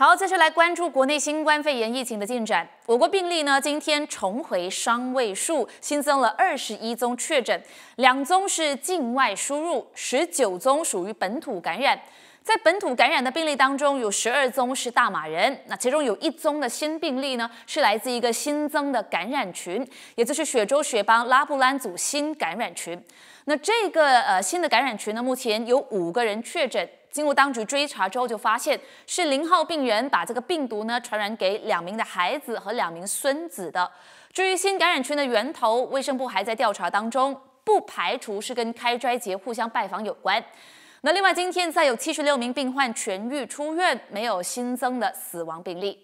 好，接下来关注国内新冠肺炎疫情的进展。我国病例呢，今天重回双位数，新增了二十一宗确诊，两宗是境外输入，十九宗属于本土感染。在本土感染的病例当中，有十二宗是大马人，那其中有一宗的新病例呢，是来自一个新增的感染群，也就是雪州雪邦拉布兰组新感染群。那这个呃新的感染群呢，目前有五个人确诊。经过当局追查之后，就发现是零号病人把这个病毒呢传染给两名的孩子和两名孙子的。至于新感染群的源头，卫生部还在调查当中，不排除是跟开斋节互相拜访有关。那另外，今天再有七十六名病患痊愈出院，没有新增的死亡病例。